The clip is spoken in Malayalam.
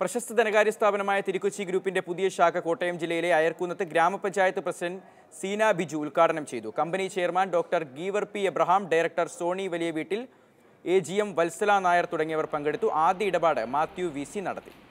പ്രശസ്ത ധനകാര്യ സ്ഥാപനമായ തിരുക്കൊച്ചി ഗ്രൂപ്പിന്റെ പുതിയ ശാഖ കോട്ടയം ജില്ലയിലെ അയർക്കുന്നത്ത് ഗ്രാമപഞ്ചായത്ത് പ്രസിഡന്റ് സീന ബിജു ഉദ്ഘാടനം ചെയ്തു company chairman doctor Geevar P Abraham director Soni Valiya Veettil A G M Vatsala Nair തുടങ്ങിയവർ പങ്കെടുത്തു ആദ്യ ഇടപാട് മാത്യു വി നടത്തി